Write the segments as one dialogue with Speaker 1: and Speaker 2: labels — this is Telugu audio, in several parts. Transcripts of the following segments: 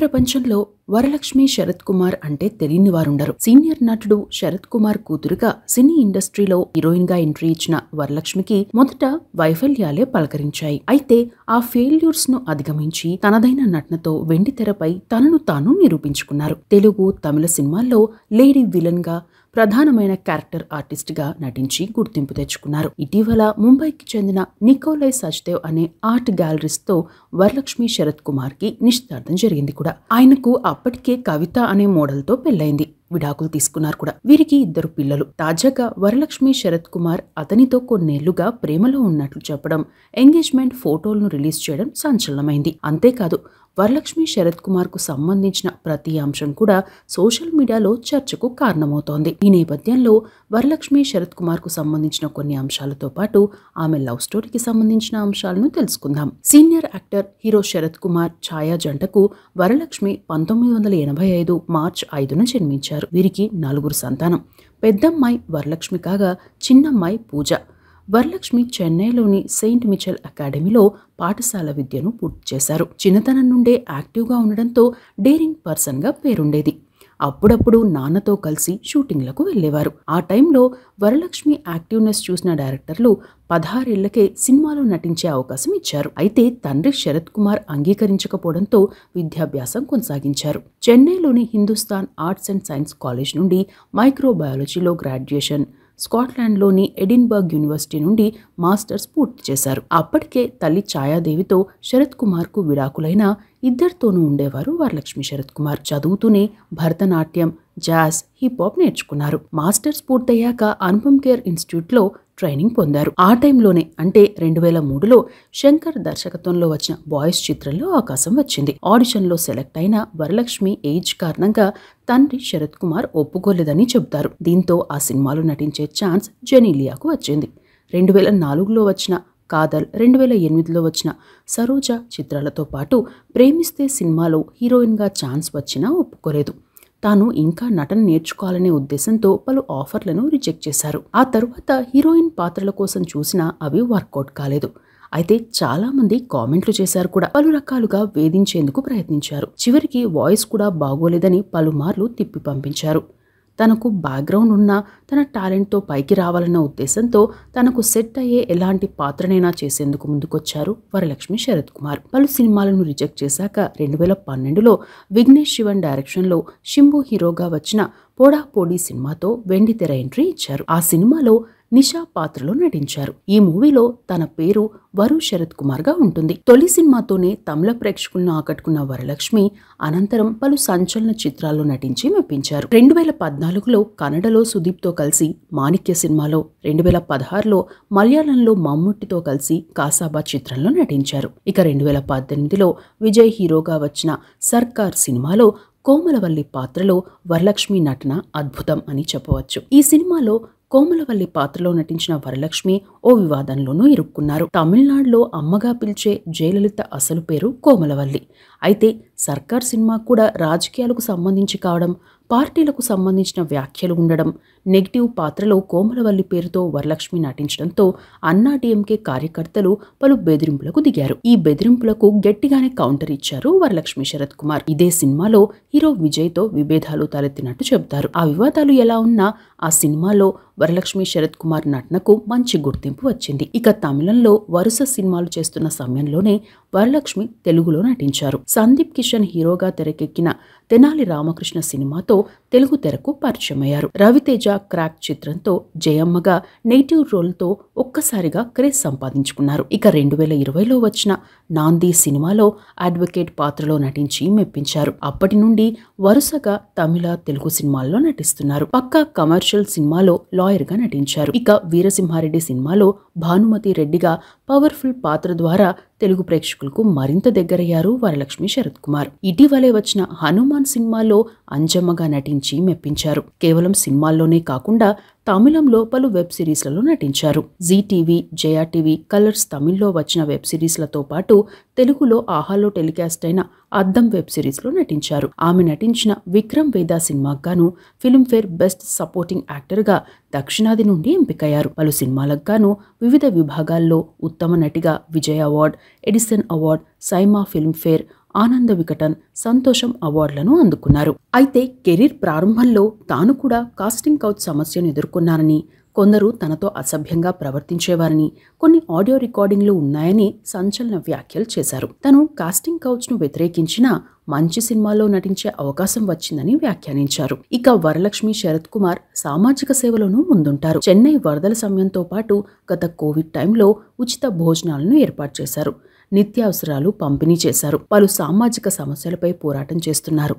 Speaker 1: ప్రపంచంలో వరలక్ష్మి శరత్ కుమార్ అంటే తెలియని వారుండరు సీనియర్ నటుడు శరత్ కుమార్ కూతురుగా సినీ ఇండస్ట్రీలో హీరోయిన్ గా ఎంట్రీ ఇచ్చిన వరలక్ష్మికి మొదట వైఫల్యాలే పలకరించాయి అయితే ఆ ఫెయిల్యూర్స్ ను అధిగమించి తనదైన నటనతో వెండి తెరపై తనను తాను నిరూపించుకున్నారు తెలుగు తమిళ సినిమాల్లో లేడీ విలన్ గా ప్రధానమైన క్యారెక్టర్ ఆర్టిస్ట్గా నటించి గుర్తింపు తెచ్చుకున్నారు ఇటీవల ముంబైకి చెందిన నికోలై సచ్దేవ్ అనే ఆర్ట్ గ్యాలరీస్తో వరలక్ష్మి శరత్ కి నిశ్చితార్థం జరిగింది కూడా ఆయనకు అప్పటికే కవిత అనే మోడల్తో పెళ్లైంది విడాకులు తీసుకున్నారు కూడా వీరికి ఇద్దరు పిల్లలు తాజాగా వరలక్ష్మి శరత్ కుమార్ అతనితో కొన్నేళ్లుగా ప్రేమలో ఉన్నట్లు చెప్పడం ఎంగేజ్మెంట్ ఫోటోలను రిలీజ్ చేయడం సంచలనమైంది అంతేకాదు వరలక్ష్మి శరత్ కు సంబంధించిన ప్రతి అంశం కూడా సోషల్ మీడియాలో చర్చకు కారణమవుతోంది ఈ నేపథ్యంలో వరలక్ష్మి శరత్ కు సంబంధించిన కొన్ని అంశాలతో పాటు ఆమె లవ్ స్టోరీకి సంబంధించిన అంశాలను తెలుసుకుందాం senior actor hero Sarath Kumar Chaya జంటకు వరలక్ష్మి పంతొమ్మిది వందల ఎనభై ఐదు మార్చ్ ఐదున జన్మించారు వీరికి నలుగురు సంతానం పెద్దమ్మాయి వరలక్ష్మి కాగా చిన్నమ్మాయి పూజ వరలక్ష్మి చెన్నైలోని సెయింట్ మిచెల్ అకాడమీలో పాఠశాల విద్యను పూర్తి చేశారు చిన్నతనం నుండే యాక్టివ్గా ఉండడంతో డేరింగ్ పర్సన్గా పేరుండేది అప్పుడప్పుడు నాన్నతో కలిసి షూటింగ్లకు వెళ్ళేవారు ఆ టైంలో వరలక్ష్మి యాక్టివ్నెస్ చూసిన డైరెక్టర్లు పదహారేళ్లకే సినిమాలో నటించే అవకాశం ఇచ్చారు అయితే తండ్రి శరత్ కుమార్ అంగీకరించకపోవడంతో విద్యాభ్యాసం కొనసాగించారు చెన్నైలోని Hindustan arts and science college నుండి మైక్రోబయాలజీలో గ్రాడ్యుయేషన్ స్కాట్లాండ్లోని ఎడిన్బర్గ్ యూనివర్సిటీ నుండి మాస్టర్స్ పూర్తి చేశారు అప్పటికే తల్లి ఛాయాదేవితో శరత్ కుమార్కు విడాకులైన ఇద్దరితోనూ ఉండేవారు వరలక్ష్మి శరత్ కుమార్ చదువుతూనే భరతనాట్యం జాజ్ హిప్ హాప్ నేర్చుకున్నారు మాస్టర్స్ పూర్తయ్యాక అనుపమ్ కేర్ ఇన్స్టిట్యూట్లో ట్రైనింగ్ పొందారు ఆ టైంలోనే అంటే రెండు వేల మూడులో శంకర్ దర్శకత్వంలో వచ్చిన బాయ్స్ చిత్రంలో అవకాశం వచ్చింది ఆడిషన్లో సెలెక్ట్ అయిన వరలక్ష్మి ఏజ్ కారణంగా తండ్రి శరత్ కుమార్ ఒప్పుకోలేదని చెబుతారు దీంతో ఆ సినిమాలో నటించే ఛాన్స్ జెనీలియాకు వచ్చింది రెండు వేల నాలుగులో వచ్చిన కాదల్ రెండు వేల ఎనిమిదిలో వచ్చిన సరోజ చిత్రాలతో పాటు ప్రేమిస్తే సినిమాలో హీరోయిన్గా ఛాన్స్ వచ్చినా ఒప్పుకోలేదు తాను ఇంకా నటన నేర్చుకోవాలనే ఉద్దేశంతో పలు ఆఫర్లను రిజెక్ట్ చేశారు ఆ తరువాత హీరోయిన్ పాత్రల కోసం చూసినా అవి వర్కౌట్ కాలేదు అయితే చాలామంది కామెంట్లు చేశారు కూడా పలు రకాలుగా వేధించేందుకు ప్రయత్నించారు చివరికి వాయిస్ కూడా బాగోలేదని పలుమార్లు తిప్పి పంపించారు తనకు బ్యాక్గ్రౌండ్ ఉన్నా తన టాలెంట్తో పైకి రావాలన్న ఉద్దేశంతో తనకు సెట్ అయ్యే ఎలాంటి పాత్రనైనా చేసేందుకు ముందుకొచ్చారు వరలక్ష్మి శరత్ కుమార్ పలు సినిమాలను రిజెక్ట్ చేశాక రెండు వేల పన్నెండులో విఘ్నేష్ శివన్ డైరెక్షన్లో శింబు హీరోగా వచ్చిన పోడా పోడీ సినిమాతో వెండితెర ఎంట్రీ ఇచ్చారు ఆ సినిమాలో నిషా పాత్రలో నటించారు ఈ మూవీలో తన పేరు వరు శరత్ గా ఉంటుంది తొలి సినిమాతోనే తమిళ ప్రేక్షకులను ఆకట్టుకున్న వరలక్ష్మి అనంతరం పలు సంచలన చిత్రాల్లో నటించి మెప్పించారు రెండు వేల పద్నాలుగులో కన్నడలో సుదీప్తో కలిసి మాణిక్య సినిమాలో రెండు వేల పదహారులో మలయాళంలో మమ్ముట్టితో కలిసి కాసాబా చిత్రంలో నటించారు ఇక రెండు వేల పద్దెనిమిదిలో విజయ్ హీరోగా వచ్చిన సర్కార్ సినిమాలో కోమలవల్లి పాత్రలో వరలక్ష్మి నటన అద్భుతం అని చెప్పవచ్చు ఈ సినిమాలో కోమలవల్లి పాత్రలో నటించిన వరలక్ష్మి ఓ వివాదంలోనూ ఇరుక్కున్నారు తమిళనాడులో అమ్మగా పిలిచే జయలలిత అసలు పేరు కోమలవల్లి అయితే సర్కార్ సినిమా కూడా రాజకీయాలకు సంబంధించి కావడం పార్టీలకు సంబంధించిన వ్యాఖ్యలు ఉండడం నెగిటివ్ పాత్రలో కోమలవల్లి పేరుతో వరలక్ష్మి నటించడంతో అన్నా డిఎంకే కార్యకర్తలు పలు బెదిరింపులకు దిగారు ఈ బెదిరింపులకు గట్టిగానే కౌంటర్ ఇచ్చారు వరలక్ష్మి శరత్ కుమార్ ఇదే సినిమాలో హీరో విజయ్తో విభేదాలు తలెత్తినట్టు చెబుతారు ఆ వివాదాలు ఎలా ఉన్నా ఆ సినిమాలో వరలక్ష్మి శరత్ కుమార్ నటనకు మంచి గుర్తింపు వచ్చింది ఇక తమిళంలో వరుస సినిమాలు చేస్తున్న సమయంలోనే వరలక్ష్మి తెలుగులో నటించారు సందీప్ కిషన్ హీరోగా తెరకెక్కిన తెనాలి రామకృష్ణ సినిమాతో తెలుగు తెరకు పరిచయమయ్యారు రవితేజ రాజా క్రాక్ చిత్రంతో జయమ్మగా నెగిటివ్ రోల్తో ఒక్కసారిగా క్రేజ్ సంపాదించుకున్నారు ఇక రెండు వేల ఇరవైలో వచ్చిన నాంది సినిమాలో అడ్వకేట్ పాత్రలో నటించి మెప్పించారు అప్పటి నుండి వరుసగా తమిళ తెలుగు సినిమాల్లో నటిస్తున్నారు పక్క కమర్షియల్ సినిమాలో లాయర్గా నటించారు ఇక వీరసింహారెడ్డి సినిమాలో భానుమతి రెడ్డిగా పవర్ఫుల్ పాత్ర ద్వారా తెలుగు ప్రేక్షకులకు మరింత దగ్గరయ్యారు వరలక్ష్మి శరత్ కుమార్ ఇటీవలే వచ్చిన హనుమాన్ సినిమాలో అంజమ్మగా నటించి మెప్పించారు కేవలం సినిమాల్లోనే కాకుండా తమిళంలో పలు వెబ్ సిరీస్లలో నటించారు Zee TV Jaya TV Colors తమిళ్లో వచ్చిన వెబ్ సిరీస్లతో పాటు తెలుగులో ఆహాలో టెలికాస్ట్ అయిన అద్దం వెబ్ సిరీస్లో నటించారు ఆమె నటించిన విక్రమ్ వేద సినిమాకు గాను ఫిల్మ్ఫేర్ బెస్ట్ సపోర్టింగ్ యాక్టర్గా దక్షిణాది నుండి ఎంపికయ్యారు పలు సినిమాలకు గాను వివిధ విభాగాల్లో ఉత్తమ నటిగా Vijay award Edison award SIIMA Filmfare Ananda Vikatan సంతోషం అవార్డులను అందుకున్నారు అయితే కెరీర్ ప్రారంభంలో తాను కూడా కాస్టింగ్ కౌచ్ సమస్యను ఎదుర్కొన్నానని కొందరు తనతో అసభ్యంగా ప్రవర్తించేవారని కొన్ని ఆడియో రికార్డింగ్లు ఉన్నాయని సంచలన వ్యాఖ్యలు చేశారు తను కాస్టింగ్ కౌచ్ను వ్యతిరేకించిన మంచి సినిమాల్లో నటించే అవకాశం వచ్చిందని వ్యాఖ్యానించారు ఇక వరలక్ష్మి శరత్ కుమార్ సామాజిక సేవలోనూ ముందుంటారు చెన్నై వరదల సమయంతో పాటు గత కోవిడ్ టైంలో ఉచిత భోజనాలను ఏర్పాటు చేశారు నిత్యావసరాలు పంపిణీ చేశారు పలు సామాజిక సమస్యలపై పోరాటం చేస్తున్నారు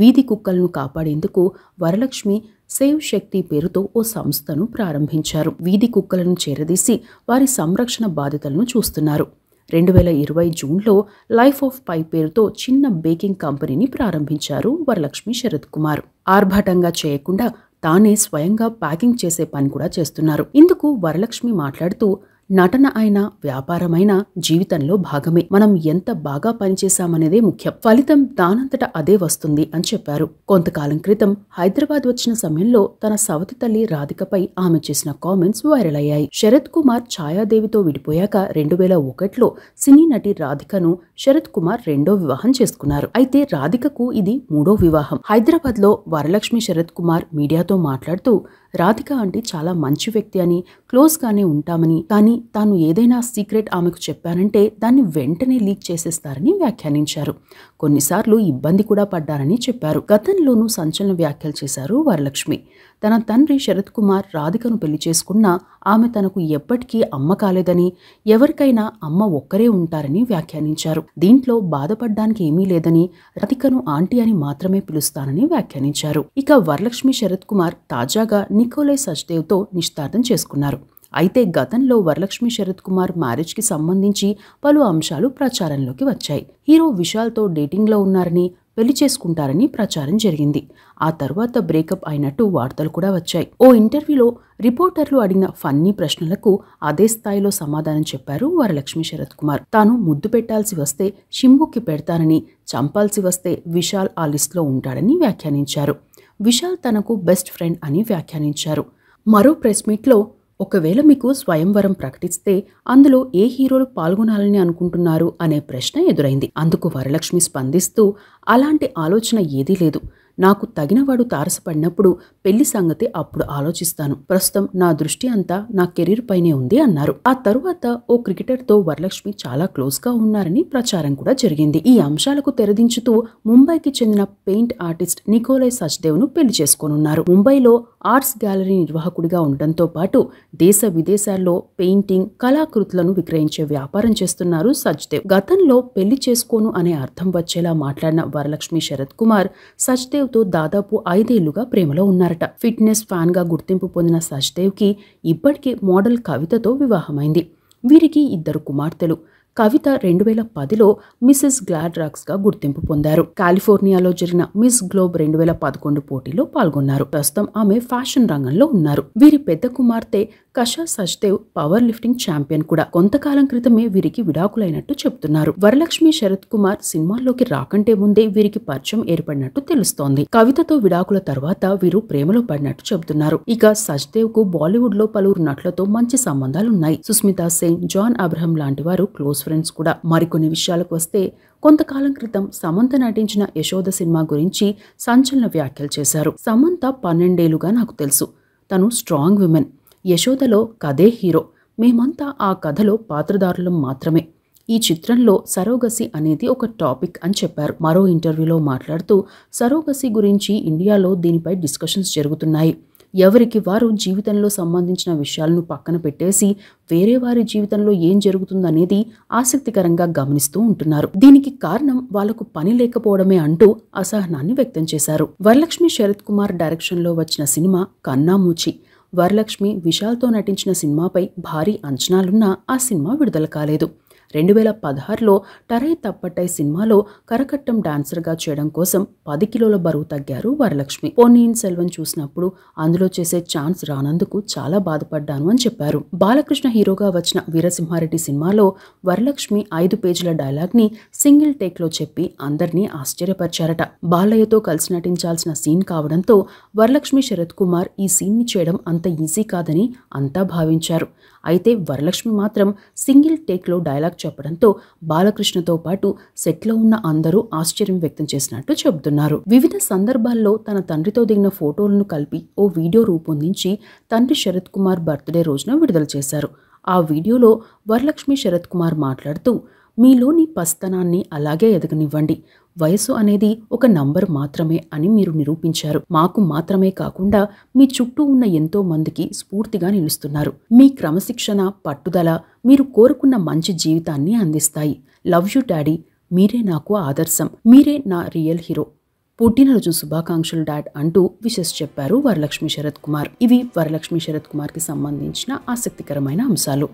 Speaker 1: వీధి కుక్కలను కాపాడేందుకు వరలక్ష్మి సేవ్ శక్తి పేరుతో ఓ సంస్థను ప్రారంభించారు వీధి కుక్కలను చేరదీసి వారి సంరక్షణ బాధ్యతలను చూస్తున్నారు రెండు వేల ఇరవై జూన్లో లైఫ్ ఆఫ్ పై పేరుతో చిన్న బేకింగ్ కంపెనీని ప్రారంభించారు వరలక్ష్మి శరత్ కుమార్ ఆర్భాటంగా చేయకుండా తానే స్వయంగా ప్యాకింగ్ చేసే పని కూడా చేస్తున్నారు ఇందుకు వరలక్ష్మి మాట్లాడుతూ నటన అయినా వ్యాపారమైన జీవితంలో భాగమే మనం ఎంత బాగా పనిచేశామనేదే ముఖ్యం ఫలితం దానంతట అదే వస్తుంది అని చెప్పారు కొంతకాలం క్రితం హైదరాబాద్ వచ్చిన సమయంలో తన సవతి తల్లి రాధికపై ఆమె చేసిన కామెంట్స్ వైరల్ అయ్యాయి శరత్ కుమార్ ఛాయాదేవితో విడిపోయాక రెండు వేల ఒకటిలో సినీ నటి రాధికను శరత్ కుమార్ రెండో వివాహం చేసుకున్నారు అయితే రాధికకు ఇది మూడో వివాహం హైదరాబాద్ లో వరలక్ష్మి శరత్ కుమార్ మీడియాతో మాట్లాడుతూ రాధిక అంటే చాలా మంచి వ్యక్తి అని క్లోజ్ గానే ఉంటామని కానీ తాను ఏదైనా సీక్రెట్ ఆమెకు చెప్పానంటే దాన్ని వెంటనే లీక్ చేసేస్తారని వ్యాఖ్యానించారు కొన్నిసార్లు ఇబ్బంది కూడా పడ్డారని చెప్పారు గతంలోనూ సంచలన వ్యాఖ్యలు చేశారు వరలక్ష్మి తన తండ్రి శరత్ కుమార్ రాధికను పెళ్లి చేసుకున్నా ఆమె తనకు ఎప్పటికీ అమ్మ కాలేదని ఎవరికైనా అమ్మ ఒక్కరే ఉంటారని వ్యాఖ్యానించారు దీంట్లో బాధపడ్డానికి ఏమీ లేదని రాధికను ఆంటీ అని మాత్రమే పిలుస్తానని వ్యాఖ్యానించారు ఇక వరలక్ష్మి శరత్ కుమార్ తాజాగా నికోలై సచ్దేవ్తో నిశ్చార్థం చేసుకున్నారు అయితే గతంలో వరలక్ష్మి శరత్ కుమార్ మ్యారేజ్కి సంబంధించి పలు అంశాలు ప్రచారంలోకి వచ్చాయి హీరో విశాల్తో డేటింగ్లో ఉన్నారని పెళ్లి చేసుకుంటారని ప్రచారం జరిగింది ఆ తర్వాత బ్రేకప్ అయినట్టు వార్తలు కూడా వచ్చాయి ఓ ఇంటర్వ్యూలో రిపోర్టర్లు అడిగిన ఫన్నీ ప్రశ్నలకు అదే స్థాయిలో సమాధానం చెప్పారు వరలక్ష్మి శరత్ కుమార్ తాను ముద్దు పెట్టాల్సి వస్తే షింబుకి పెడతానని చంపాల్సి వస్తే విశాల్ ఆ లిస్ట్లో ఉంటాడని వ్యాఖ్యానించారు విశాల్ తనకు బెస్ట్ ఫ్రెండ్ అని వ్యాఖ్యానించారు మరో ప్రెస్ మీట్లో ఒకవేళ మీకు స్వయంవరం ప్రకటిస్తే అందులో ఏ హీరోలు పాల్గొనాలని అనుకుంటున్నారు అనే ప్రశ్న ఎదురైంది అందుకు వరలక్ష్మి స్పందిస్తూ అలాంటి ఆలోచన ఏదీ లేదు నాకు తగినవాడు తారసపడినప్పుడు పెళ్లి సంగతి అప్పుడు ఆలోచిస్తాను ప్రస్తుతం నా దృష్టి అంతా నా కెరీర్ పైనే ఉంది అన్నారు ఆ తరువాత ఓ క్రికెటర్తో వరలక్ష్మి చాలా క్లోజ్గా ఉన్నారని ప్రచారం కూడా జరిగింది ఈ అంశాలకు తెరదించుతూ ముంబైకి చెందిన పెయింట్ ఆర్టిస్ట్ నికోలై సచ్దేవ్ను పెళ్లి చేసుకోనున్నారు ముంబైలో ఆర్ట్స్ గ్యాలరీ నిర్వాహకుడిగా ఉండటంతో పాటు దేశ విదేశాల్లో పెయింటింగ్ కళాకృతులను విక్రయించే వ్యాపారం చేస్తున్నారు సచ్దేవ్ గతంలో పెళ్లి చేసుకోను అనే అర్థం వచ్చేలా మాట్లాడిన వరలక్ష్మి శరత్ కుమార్ సచ్దేవ్తో దాదాపు ఐదేళ్లుగా ప్రేమలో ఉన్నారు అట ఫిట్నెస్ ఫ్యాన్గా గుర్తింపు పొందిన సచ్దేవ్కి ఇప్పటికే మోడల్ కవితతో వివాహమైంది వీరికి ఇద్దరు కుమార్తెలు కవిత రెండు వేల పదిలో మిసెస్ గ్లాడ్రాక్స్గా గుర్తింపు పొందారు కాలిఫోర్నియాలో జరిగిన మిస్ గ్లోబ్ రెండు వేల పదకొండు పోటీలో పాల్గొన్నారు ప్రస్తుతం ఆమె ఫ్యాషన్ రంగంలో ఉన్నారు వీరి పెద్ద కుమార్తె Kasha Sachdev power lifting champion కూడా కొంతకాలం క్రితమే వీరికి విడాకులైనట్టు చెప్తున్నారు వరలక్ష్మి శరత్ కుమార్ సినిమాల్లోకి రాకంటే ముందే వీరికి పరిచయం ఏర్పడినట్టు తెలుస్తోంది కవితతో విడాకుల తర్వాత వీరు ప్రేమలో పడినట్టు చెబుతున్నారు ఇక సచ్దేవ్ కు బాలీవుడ్ లో పలువురు నటులతో మంచి సంబంధాలున్నాయి సుస్మితా సేన్ జాన్ అబ్రహం లాంటి వారు క్లోజ్ ఫ్రెండ్స్ కూడా మరికొన్ని విషయాలకు వస్తే కొంతకాలం క్రితం సమంత నటించిన యశోద సినిమా గురించి సంచలన వ్యాఖ్యలు చేశారు సమంత పన్నెండేళ్లుగా నాకు తెలుసు తను స్ట్రాంగ్ విమెన్ యశోదలో కథే హీరో మేమంతా ఆ కథలో పాత్రదారులు మాత్రమే ఈ చిత్రంలో సరోగసి అనేది ఒక టాపిక్ అని చెప్పారు మరో ఇంటర్వ్యూలో మాట్లాడుతూ సరోగసి గురించి ఇండియాలో దీనిపై డిస్కషన్స్ జరుగుతున్నాయి ఎవరికి వారు జీవితంలో సంబంధించిన విషయాలను పక్కన పెట్టేసి వేరే వారి జీవితంలో ఏం జరుగుతుందనేది ఆసక్తికరంగా గమనిస్తూ ఉంటున్నారు దీనికి కారణం వాళ్లకు పని లేకపోవడమే అంటూ అసహనాన్ని వ్యక్తం చేశారు వరలక్ష్మి శరత్ కుమార్ డైరెక్షన్లో వచ్చిన సినిమా కన్నామూచి వరలక్ష్మి విశాల్తో నటించిన సినిమాపై భారీ అంచనాలున్నా ఆ సినిమా విడుదల కాలేదు రెండు వేల పదహారులో టరై తప్పటై సినిమాలో కరకట్టం డాన్సర్గా చేయడం కోసం పది కిలోల బరువు తగ్గారు వరలక్ష్మి పొన్నీన్ సెల్వన్ చూసినప్పుడు అందులో చేసే ఛాన్స్ రానందుకు చాలా బాధపడ్డాను అని చెప్పారు బాలకృష్ణ హీరోగా వచ్చిన వీరసింహారెడ్డి సినిమాలో వరలక్ష్మి ఐదు పేజీల డైలాగ్ని సింగిల్ టేక్లో చెప్పి అందరినీ ఆశ్చర్యపరిచారట బాలయ్యతో కలిసి నటించాల్సిన సీన్ కావడంతో వరలక్ష్మి శరత్ కుమార్ ఈ సీన్ని చేయడం అంత ఈజీ కాదని అంతా భావించారు అయితే వరలక్ష్మి మాత్రం సింగిల్ టేక్లో డైలాగ్ చెప్పడంతో బాలకృష్ణతో పాటు సెట్లో ఉన్న అందరూ ఆశ్చర్యం వ్యక్తం చేసినట్టు చెబుతున్నారు వివిధ సందర్భాల్లో తన తండ్రితో దిగిన ఫోటోలను కలిపి ఓ వీడియో రూపొందించి తండ్రి శరత్ కుమార్ బర్త్డే రోజున విడుదల చేశారు ఆ వీడియోలో వరలక్ష్మి శరత్ కుమార్ మాట్లాడుతూ మీలోని పస్తనాన్ని అలాగే ఎదగనివ్వండి వయసు అనేది ఒక నంబర్ మాత్రమే అని మీరు నిరూపించారు మాకు మాత్రమే కాకుండా మీ చుట్టూ ఉన్న ఎంతో మందికి స్ఫూర్తిగా నిలుస్తున్నారు మీ క్రమశిక్షణ పట్టుదల మీరు కోరుకున్న మంచి జీవితాన్ని అందిస్తాయి లవ్ యూ డాడీ మీరే నాకు ఆదర్శం మీరే నా రియల్ హీరో పుట్టినరోజు శుభాకాంక్షలు డాడ్ అంటూ విశెస్ చెప్పారు వరలక్ష్మి శరత్ కుమార్ ఇవి వరలక్ష్మి శరత్ కుమార్కి సంబంధించిన ఆసక్తికరమైన అంశాలు